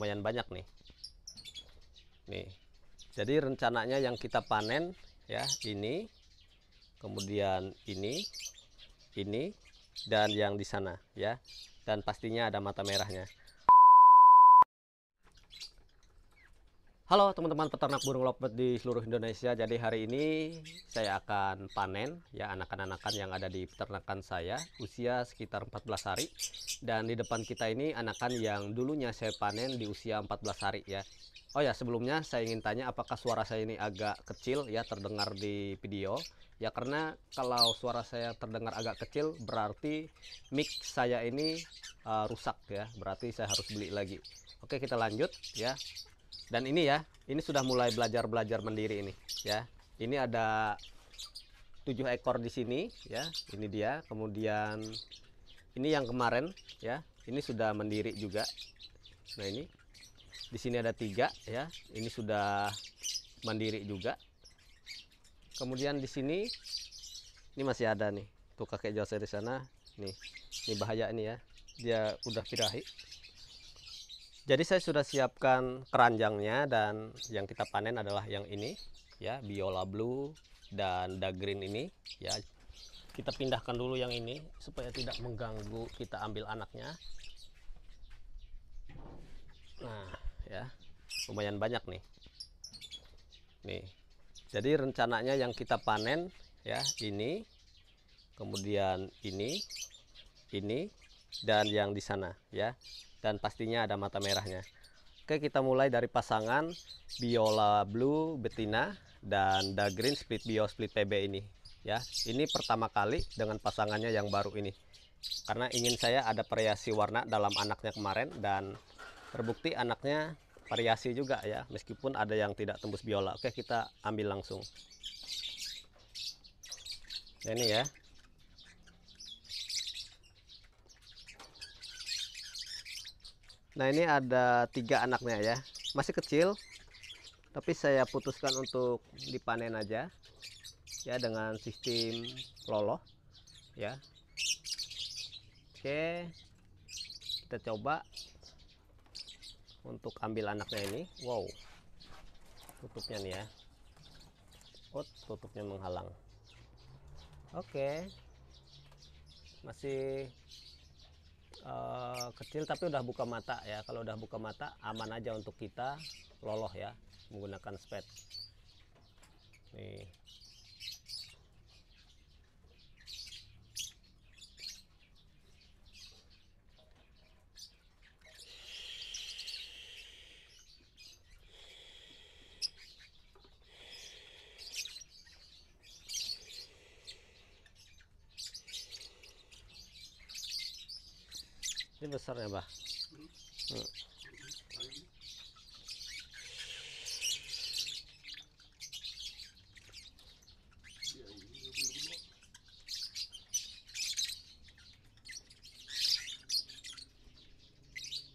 lumayan banyak nih nih jadi rencananya yang kita panen ya ini kemudian ini ini dan yang di sana ya dan pastinya ada mata merahnya Halo teman-teman peternak burung lovebird di seluruh Indonesia. Jadi hari ini saya akan panen ya anakan-anakan yang ada di peternakan saya usia sekitar 14 hari. Dan di depan kita ini anakan yang dulunya saya panen di usia 14 hari ya. Oh ya sebelumnya saya ingin tanya apakah suara saya ini agak kecil ya terdengar di video ya karena kalau suara saya terdengar agak kecil berarti mic saya ini uh, rusak ya berarti saya harus beli lagi. Oke kita lanjut ya dan ini ya, ini sudah mulai belajar-belajar mendiri ini ya. Ini ada tujuh ekor di sini ya. Ini dia. Kemudian ini yang kemarin ya. Ini sudah mendiri juga. Nah, ini di sini ada tiga ya. Ini sudah mandiri juga. Kemudian di sini ini masih ada nih. Tuh kakek Jose di sana. Nih, ini bahaya ini ya. Dia udah pirahi. Jadi saya sudah siapkan keranjangnya dan yang kita panen adalah yang ini ya, Biola Blue dan Dark Green ini ya. Kita pindahkan dulu yang ini supaya tidak mengganggu kita ambil anaknya. Nah, ya. Lumayan banyak nih. Nih. Jadi rencananya yang kita panen ya ini kemudian ini ini dan yang di sana ya dan pastinya ada mata merahnya Oke kita mulai dari pasangan Biola Blue betina dan da Green Split Bio Split PB ini ya ini pertama kali dengan pasangannya yang baru ini karena ingin saya ada variasi warna dalam anaknya kemarin dan terbukti anaknya variasi juga ya meskipun ada yang tidak tembus biola oke kita ambil langsung ini ya Nah ini ada tiga anaknya ya Masih kecil Tapi saya putuskan untuk dipanen aja Ya dengan sistem loloh Ya Oke Kita coba Untuk ambil anaknya ini Wow Tutupnya nih ya Oh tutupnya menghalang Oke Masih Eh, kecil tapi udah buka mata ya kalau udah buka mata aman aja untuk kita loloh ya menggunakan spade nih besar ya bah hmm.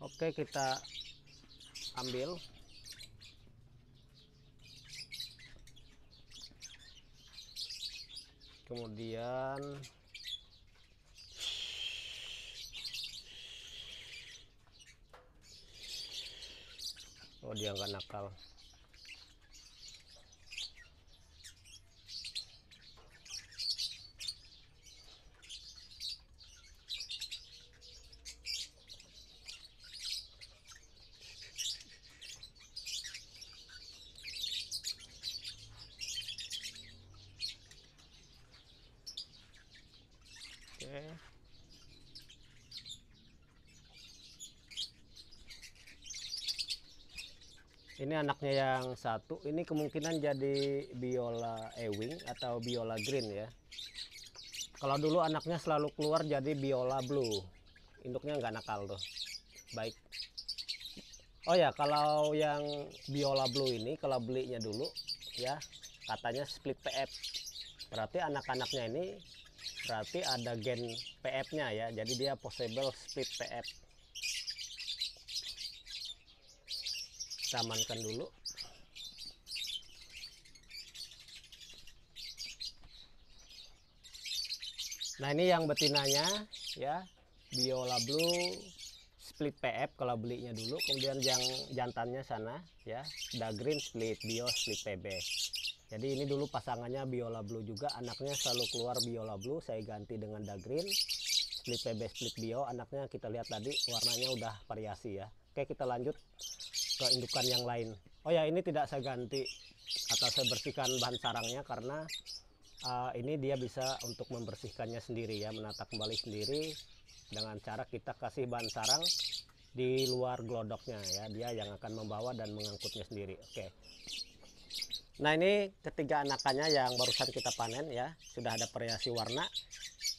Oke kita ambil kemudian kok dia nggak nakal Okay. Ini anaknya yang satu, ini kemungkinan jadi biola ewing atau biola green ya. Kalau dulu anaknya selalu keluar jadi biola blue. Induknya nggak nakal tuh. Baik. Oh ya, kalau yang biola blue ini kalau belinya dulu ya, katanya split PF. Berarti anak-anaknya ini berarti ada gen PF-nya ya. Jadi dia possible split PF. kita amankan dulu nah ini yang betinanya ya biola blue split PF kalau belinya dulu kemudian yang jantannya sana ya da green split bio split PB jadi ini dulu pasangannya biola blue juga anaknya selalu keluar biola blue saya ganti dengan da green split PB split bio anaknya kita lihat tadi warnanya udah variasi ya Oke kita lanjut ke indukan yang lain. Oh ya, ini tidak saya ganti atau saya bersihkan bahan sarangnya karena uh, ini dia bisa untuk membersihkannya sendiri ya, menata kembali sendiri dengan cara kita kasih bahan sarang di luar glodoknya ya, dia yang akan membawa dan mengangkutnya sendiri. Oke. Okay. Nah ini ketiga anakannya yang barusan kita panen ya sudah ada variasi warna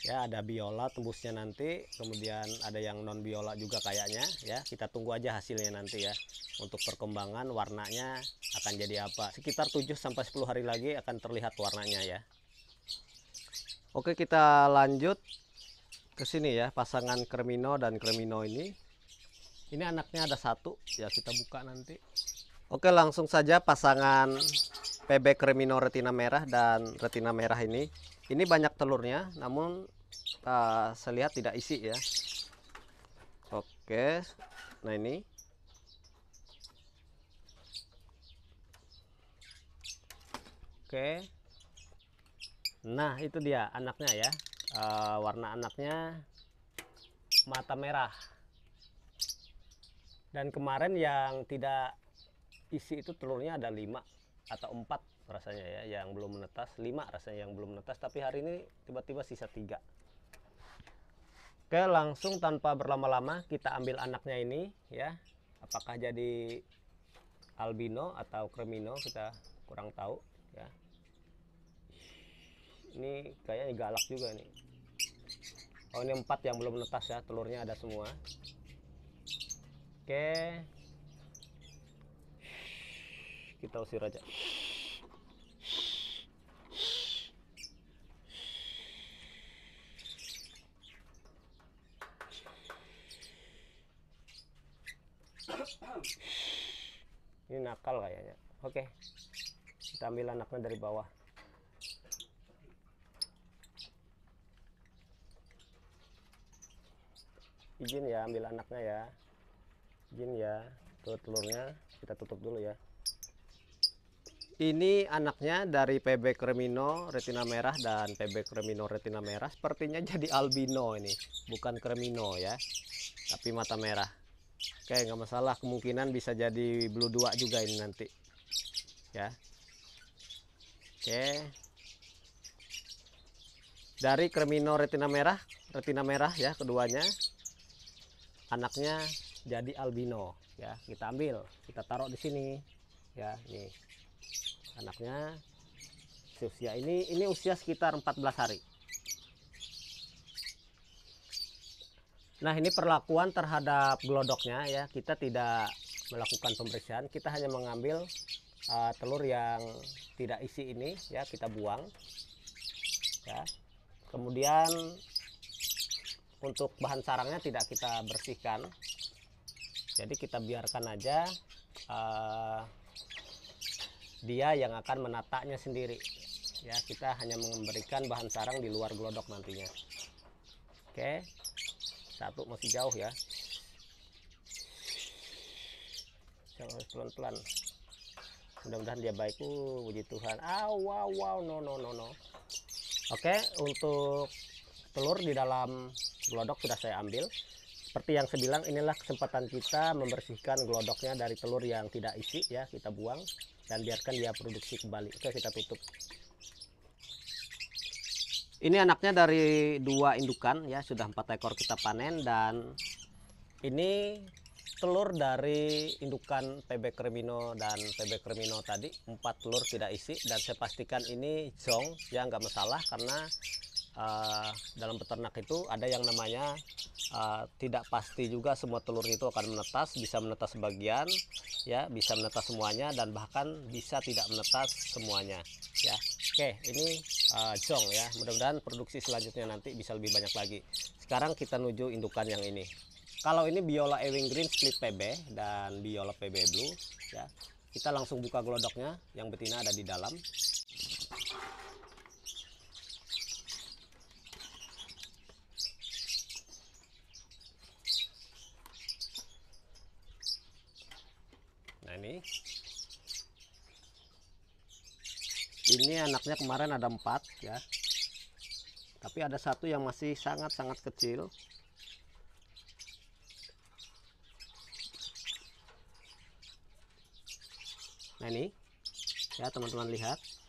ya ada biola tembusnya nanti kemudian ada yang non biola juga kayaknya ya kita tunggu aja hasilnya nanti ya untuk perkembangan warnanya akan jadi apa sekitar 7 sampai 10 hari lagi akan terlihat warnanya ya Oke kita lanjut ke sini ya pasangan kremino dan kremino ini ini anaknya ada satu ya kita buka nanti Oke langsung saja pasangan PB Kremino retina merah dan retina merah ini ini banyak telurnya namun uh, saya lihat tidak isi ya Oke nah ini Oke nah itu dia anaknya ya uh, warna anaknya mata merah dan kemarin yang tidak isi itu telurnya ada lima atau empat rasanya ya yang belum menetas lima rasanya yang belum menetas tapi hari ini tiba-tiba sisa tiga Oke langsung tanpa berlama-lama kita ambil anaknya ini ya apakah jadi albino atau cremino kita kurang tahu ya ini kayaknya galak juga nih oh ini empat yang belum menetas ya telurnya ada semua oke kita usir aja ini nakal kayaknya oke kita ambil anaknya dari bawah izin ya ambil anaknya ya izin ya tuh telurnya kita tutup dulu ya ini anaknya dari PB kremino retina merah dan PB kremino retina merah sepertinya jadi albino ini, bukan kremino ya. Tapi mata merah. Oke, nggak masalah, kemungkinan bisa jadi blue 2 juga ini nanti. Ya. Oke. Dari kremino retina merah, retina merah ya keduanya. Anaknya jadi albino ya, kita ambil, kita taruh di sini ya, nih anaknya si usia ini ini usia sekitar 14 hari Nah ini perlakuan terhadap gelodoknya ya kita tidak melakukan pembersihan kita hanya mengambil uh, telur yang tidak isi ini ya kita buang ya kemudian untuk bahan sarangnya tidak kita bersihkan jadi kita biarkan aja uh, dia yang akan menataknya sendiri ya kita hanya memberikan bahan sarang di luar glodok nantinya oke satu masih jauh ya pelan-pelan mudah-mudahan dia baik uh puji Tuhan ah wow wow no no no no oke untuk telur di dalam glodok sudah saya ambil seperti yang saya bilang inilah kesempatan kita membersihkan glodoknya dari telur yang tidak isi ya kita buang dan biarkan dia produksi kembali oke kita tutup ini anaknya dari dua indukan ya sudah empat ekor kita panen dan ini telur dari indukan PB Kremino dan PB Kremino tadi empat telur tidak isi dan saya pastikan ini jong ya nggak masalah karena Eh, dalam peternak itu ada yang namanya uh, tidak pasti juga semua telur itu akan menetas, bisa menetas sebagian, ya, bisa menetas semuanya dan bahkan bisa tidak menetas semuanya, ya. Oke, ini uh, jong ya. Mudah-mudahan produksi selanjutnya nanti bisa lebih banyak lagi. Sekarang kita menuju indukan yang ini. Kalau ini biola Ewing Green Split PB dan biola PB Blue, ya. Kita langsung buka gelodoknya, yang betina ada di dalam. ini ini anaknya kemarin ada empat ya tapi ada satu yang masih sangat-sangat kecil nah ini ya teman-teman lihat